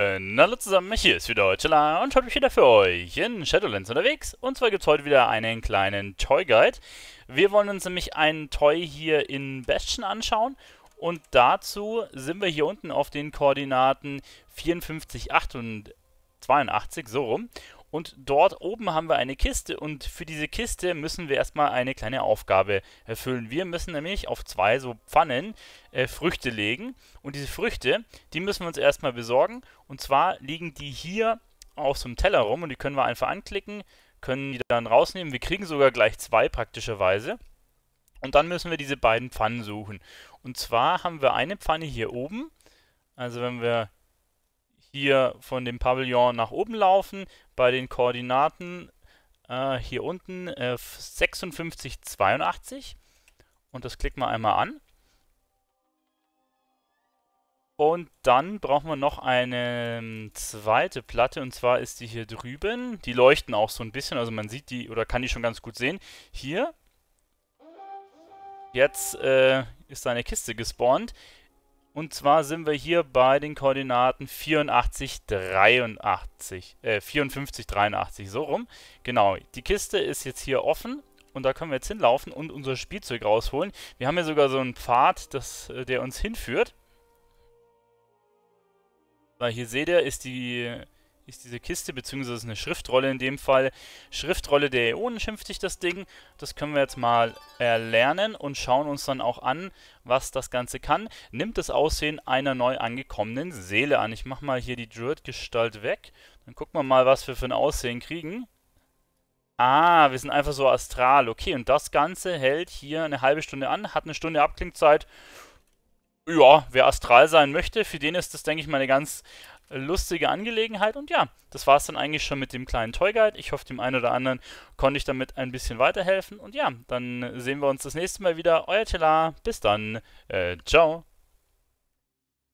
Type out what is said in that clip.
Äh, hallo zusammen, hier ist wieder Tila und heute wieder für euch in Shadowlands unterwegs. Und zwar gibt es heute wieder einen kleinen Toy-Guide. Wir wollen uns nämlich einen Toy hier in Bastion anschauen. Und dazu sind wir hier unten auf den Koordinaten 54, 8 82, so rum. Und dort oben haben wir eine Kiste und für diese Kiste müssen wir erstmal eine kleine Aufgabe erfüllen. Wir müssen nämlich auf zwei so Pfannen äh, Früchte legen und diese Früchte, die müssen wir uns erstmal besorgen. Und zwar liegen die hier auf so einem Teller rum und die können wir einfach anklicken, können die dann rausnehmen. Wir kriegen sogar gleich zwei praktischerweise. Und dann müssen wir diese beiden Pfannen suchen. Und zwar haben wir eine Pfanne hier oben. Also wenn wir hier von dem Pavillon nach oben laufen, bei den Koordinaten äh, hier unten äh, 56, 82. Und das klicken wir einmal an. Und dann brauchen wir noch eine ähm, zweite Platte und zwar ist die hier drüben. Die leuchten auch so ein bisschen, also man sieht die oder kann die schon ganz gut sehen. Hier. Jetzt äh, ist da eine Kiste gespawnt. Und zwar sind wir hier bei den Koordinaten 84, 83, äh, 54, 83, so rum. Genau, die Kiste ist jetzt hier offen und da können wir jetzt hinlaufen und unser Spielzeug rausholen. Wir haben hier sogar so einen Pfad, das, äh, der uns hinführt. Weil hier seht ihr, ist die ist diese Kiste, beziehungsweise eine Schriftrolle in dem Fall. Schriftrolle der Äonen schimpft sich das Ding. Das können wir jetzt mal erlernen und schauen uns dann auch an, was das Ganze kann. Nimmt das Aussehen einer neu angekommenen Seele an. Ich mache mal hier die Druid-Gestalt weg. Dann gucken wir mal, was wir für ein Aussehen kriegen. Ah, wir sind einfach so astral. Okay, und das Ganze hält hier eine halbe Stunde an, hat eine Stunde Abklingzeit ja, wer astral sein möchte, für den ist das, denke ich mal, eine ganz lustige Angelegenheit. Und ja, das war es dann eigentlich schon mit dem kleinen Toy Guide. Ich hoffe, dem einen oder anderen konnte ich damit ein bisschen weiterhelfen. Und ja, dann sehen wir uns das nächste Mal wieder. Euer Tela, Bis dann. Äh, ciao.